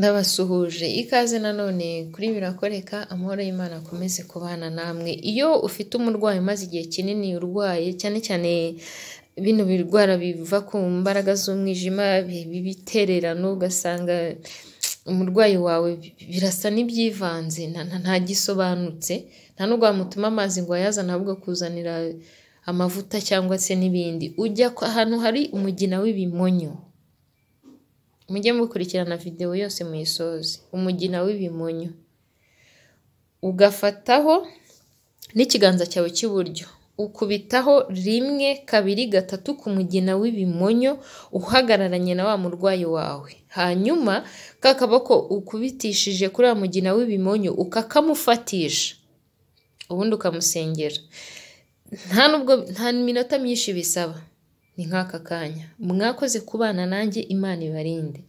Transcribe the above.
ndabasuhuje ikaze nanone kuri birakoreka amahoro y'imana akomeze kubana namwe iyo ufite umurwayi umaze igihe kinini urwaye cyane cyane bino birwara biva ku mbaraga z'umwijima bitererano ugasanga umurwayi wawe birasa n'ibyivanze ntagisobanutse nta nubwo wamutuma amazi ngo ayazane ahubwo kuzanira amavuta cyangwa se n'ibindi ujya ahantu hari umugina w'ibimonyo mujye mukurikirana videwo yose muyisoze umugina w'ibimonyo ugafataho n'ikiganza cyawe cy'iburyo ukubitaho rimwe kabiri gatatu ku mugina w'ibimonyo uhagararanye na wa murwayi wawe hanyuma ka kaboko ukubitishije kuri wa mugina w'ibimonyo ukakamufatisha ubundi ukamusengera nta minota myinshi bisaba ni nk'aka kanya mwakoze kubana nanjye imana ibarinde